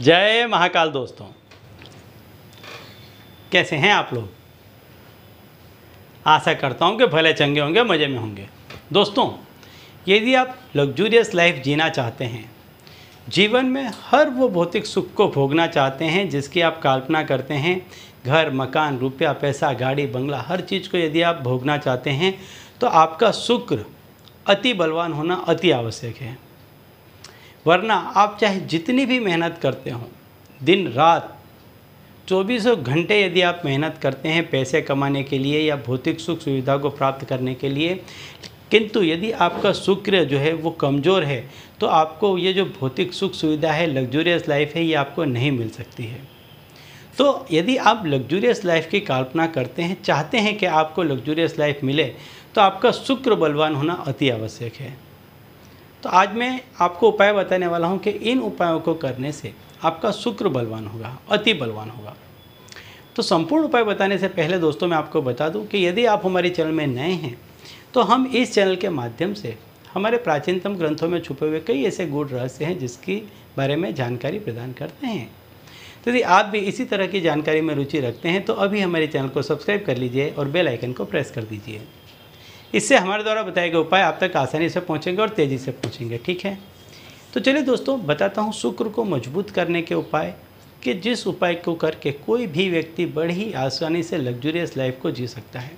जय महाकाल दोस्तों कैसे हैं आप लोग आशा करता हूं कि भले चंगे होंगे मज़े में होंगे दोस्तों यदि आप लग्जूरियस लाइफ जीना चाहते हैं जीवन में हर वो भौतिक सुख को भोगना चाहते हैं जिसकी आप कल्पना करते हैं घर मकान रुपया पैसा गाड़ी बंगला हर चीज़ को यदि आप भोगना चाहते हैं तो आपका शुक्र अति बलवान होना अति आवश्यक है वरना आप चाहे जितनी भी मेहनत करते हो दिन रात चौबीसों घंटे यदि आप मेहनत करते हैं पैसे कमाने के लिए या भौतिक सुख सुविधा को प्राप्त करने के लिए किंतु यदि आपका शुक्र जो है वो कमज़ोर है तो आपको ये जो भौतिक सुख सुविधा है लग्जूरियस लाइफ है ये आपको नहीं मिल सकती है तो यदि आप लग्जूरियस लाइफ की कल्पना करते हैं चाहते हैं कि आपको लग्जूरियस लाइफ मिले तो आपका शुक्र बलवान होना अति आवश्यक है तो आज मैं आपको उपाय बताने वाला हूँ कि इन उपायों को करने से आपका शुक्र बलवान होगा अति बलवान होगा तो संपूर्ण उपाय बताने से पहले दोस्तों मैं आपको बता दूं कि यदि आप हमारे चैनल में नए हैं तो हम इस चैनल के माध्यम से हमारे प्राचीनतम ग्रंथों में छुपे हुए कई ऐसे गूढ़ रहस्य हैं जिसकी बारे में जानकारी प्रदान करते हैं तो यदि आप भी इसी तरह की जानकारी में रुचि रखते हैं तो अभी हमारे चैनल को सब्सक्राइब कर लीजिए और बेल आइकन को प्रेस कर दीजिए इससे हमारे द्वारा बताए गए उपाय आप तक आसानी से पहुँचेंगे और तेज़ी से पहुँचेंगे ठीक है तो चलिए दोस्तों बताता हूँ शुक्र को मजबूत करने के उपाय कि जिस उपाय को करके कोई भी व्यक्ति बड़ी आसानी से लग्जूरियस लाइफ को जी सकता है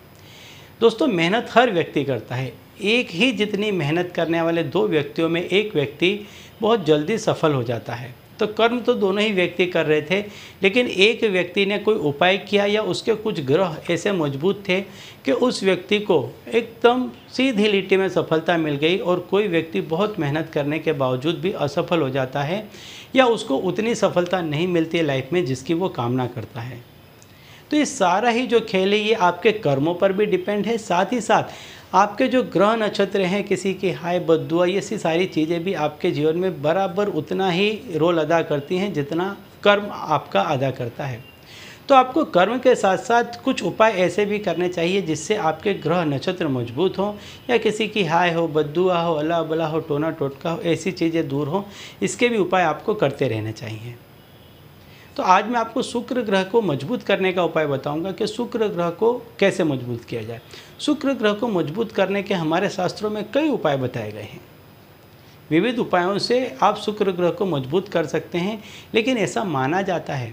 दोस्तों मेहनत हर व्यक्ति करता है एक ही जितनी मेहनत करने वाले दो व्यक्तियों में एक व्यक्ति बहुत जल्दी सफल हो जाता है तो कर्म तो दोनों ही व्यक्ति कर रहे थे लेकिन एक व्यक्ति ने कोई उपाय किया या उसके कुछ ग्रह ऐसे मजबूत थे कि उस व्यक्ति को एकदम सीधी लिट्टी में सफलता मिल गई और कोई व्यक्ति बहुत मेहनत करने के बावजूद भी असफल हो जाता है या उसको उतनी सफलता नहीं मिलती लाइफ में जिसकी वो कामना करता है तो ये सारा ही जो खेल है ये आपके कर्मों पर भी डिपेंड है साथ ही साथ आपके जो ग्रह नक्षत्र हैं किसी की हाय बदुआ ये सी सारी चीज़ें भी आपके जीवन में बराबर उतना ही रोल अदा करती हैं जितना कर्म आपका अदा करता है तो आपको कर्म के साथ साथ कुछ उपाय ऐसे भी करने चाहिए जिससे आपके ग्रह नक्षत्र मजबूत हों या किसी की हाय हो बदुआ हो अला बला हो टोना टोटका हो ऐसी चीज़ें दूर हों इसके भी उपाय आपको करते रहने चाहिए तो आज मैं आपको शुक्र ग्रह को मजबूत करने का उपाय बताऊंगा कि शुक्र ग्रह को कैसे मजबूत किया जाए शुक्र ग्रह को मजबूत करने के हमारे शास्त्रों में कई उपाय बताए गए हैं विविध उपायों से आप शुक्र ग्रह को मजबूत कर सकते हैं लेकिन ऐसा माना जाता है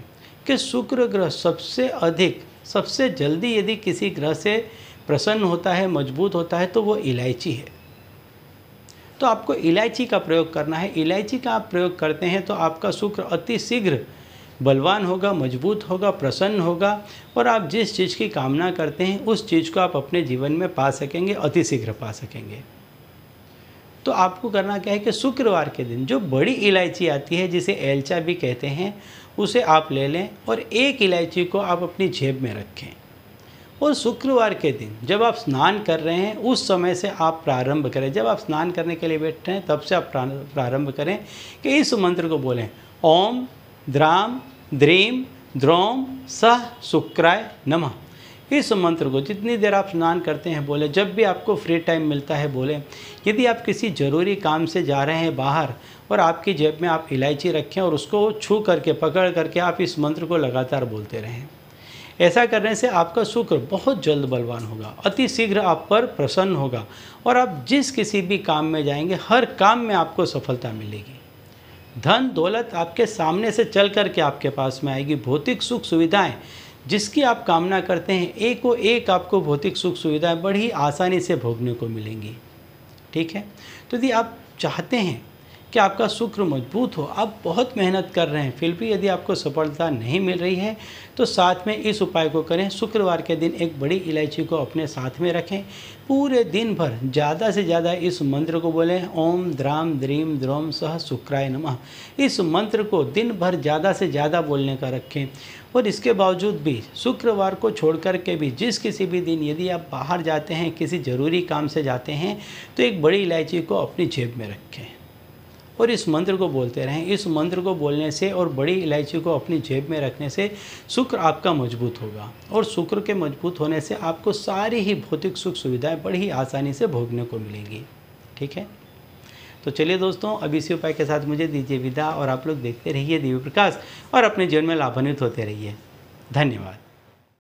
कि शुक्र ग्रह सबसे अधिक सबसे जल्दी यदि किसी ग्रह से प्रसन्न होता है मजबूत होता है तो वो इलायची है तो आपको इलायची का प्रयोग करना है इलायची का आप प्रयोग करते हैं तो आपका शुक्र अति शीघ्र बलवान होगा मजबूत होगा प्रसन्न होगा और आप जिस चीज़ की कामना करते हैं उस चीज़ को आप अपने जीवन में पा सकेंगे अति पा सकेंगे तो आपको करना क्या है कि शुक्रवार के दिन जो बड़ी इलायची आती है जिसे एलचा भी कहते हैं उसे आप ले लें और एक इलायची को आप अपनी जेब में रखें और शुक्रवार के दिन जब आप स्नान कर रहे हैं उस समय से आप प्रारंभ करें जब आप स्नान करने के लिए बैठ रहे हैं तब से आप प्रारंभ करें कि इस मंत्र को बोलें ओम द्राम द्रीम द्रोम सह शुक्राय नमः इस मंत्र को जितनी देर आप स्नान करते हैं बोले जब भी आपको फ्री टाइम मिलता है बोले यदि आप किसी ज़रूरी काम से जा रहे हैं बाहर और आपकी जेब में आप इलायची रखें और उसको छू करके पकड़ करके आप इस मंत्र को लगातार बोलते रहें ऐसा करने से आपका शुक्र बहुत जल्द बलवान होगा अति शीघ्र आप पर प्रसन्न होगा और आप जिस किसी भी काम में जाएंगे हर काम में आपको सफलता मिलेगी धन दौलत आपके सामने से चल करके आपके पास में आएगी भौतिक सुख सुविधाएं जिसकी आप कामना करते हैं एक एक आपको भौतिक सुख सुविधाएं बड़ी आसानी से भोगने को मिलेंगी ठीक है तो यदि आप चाहते हैं कि आपका शुक्र मजबूत हो आप बहुत मेहनत कर रहे हैं फिर भी यदि आपको सफलता नहीं मिल रही है तो साथ में इस उपाय को करें शुक्रवार के दिन एक बड़ी इलायची को अपने साथ में रखें पूरे दिन भर ज़्यादा से ज़्यादा इस मंत्र को बोलें ओम द्राम द्रीम द्रोम सह शुक्राय नमः इस मंत्र को दिन भर ज़्यादा से ज़्यादा बोलने का रखें और इसके बावजूद भी शुक्रवार को छोड़ कर के भी जिस किसी भी दिन यदि आप बाहर जाते हैं किसी ज़रूरी काम से जाते हैं तो एक बड़ी इलायची को अपनी जेब में रखें और इस मंत्र को बोलते रहें इस मंत्र को बोलने से और बड़ी इलायची को अपनी जेब में रखने से शुक्र आपका मजबूत होगा और शुक्र के मजबूत होने से आपको सारी ही भौतिक सुख सुविधाएं बड़ी ही आसानी से भोगने को मिलेंगी ठीक है तो चलिए दोस्तों अब इसी उपाय के साथ मुझे दीजिए विदा और आप लोग देखते रहिए दिव्य प्रकाश और अपने जीवन में लाभान्वित होते रहिए धन्यवाद